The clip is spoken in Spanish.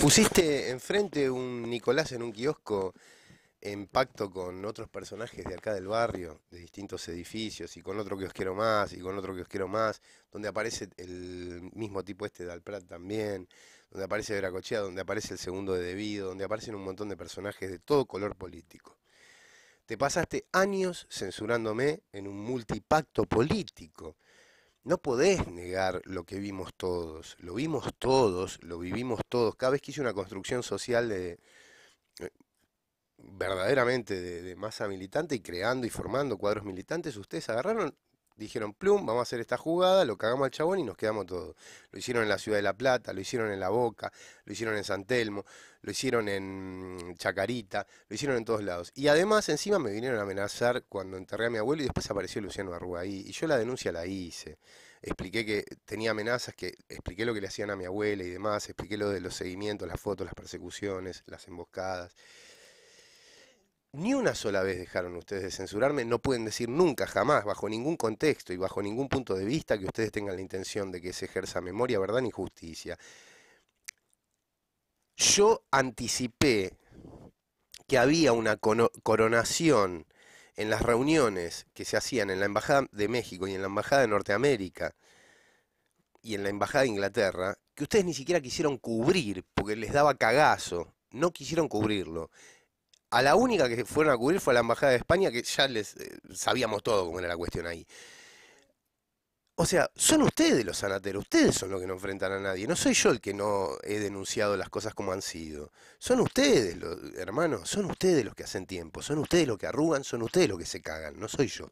Pusiste enfrente un Nicolás en un kiosco en pacto con otros personajes de acá del barrio, de distintos edificios, y con otro que os quiero más, y con otro que os quiero más, donde aparece el mismo tipo este de Prat también, donde aparece Veracochea, donde aparece el segundo de Debido, donde aparecen un montón de personajes de todo color político. Te pasaste años censurándome en un multipacto político no podés negar lo que vimos todos, lo vimos todos, lo vivimos todos. Cada vez que hice una construcción social de, eh, verdaderamente de, masa militante y creando y formando cuadros militantes, ustedes agarraron dijeron, plum, vamos a hacer esta jugada, lo cagamos al chabón y nos quedamos todos. Lo hicieron en la Ciudad de La Plata, lo hicieron en La Boca, lo hicieron en San Telmo, lo hicieron en mm, Chacarita, lo hicieron en todos lados. Y además encima me vinieron a amenazar cuando enterré a mi abuelo y después apareció Luciano ahí y yo la denuncia la hice. Expliqué que tenía amenazas, que expliqué lo que le hacían a mi abuela y demás, expliqué lo de los seguimientos, las fotos, las persecuciones, las emboscadas. Ni una sola vez dejaron ustedes de censurarme, no pueden decir nunca, jamás, bajo ningún contexto y bajo ningún punto de vista que ustedes tengan la intención de que se ejerza memoria, verdad ni justicia. Yo anticipé que había una coronación en las reuniones que se hacían en la Embajada de México y en la Embajada de Norteamérica y en la Embajada de Inglaterra, que ustedes ni siquiera quisieron cubrir, porque les daba cagazo, no quisieron cubrirlo. A la única que fueron a cubrir fue a la Embajada de España, que ya les eh, sabíamos todo cómo era la cuestión ahí. O sea, son ustedes los sanateros, ustedes son los que no enfrentan a nadie. No soy yo el que no he denunciado las cosas como han sido. Son ustedes, los, hermanos, son ustedes los que hacen tiempo, son ustedes los que arrugan, son ustedes los que se cagan, no soy yo.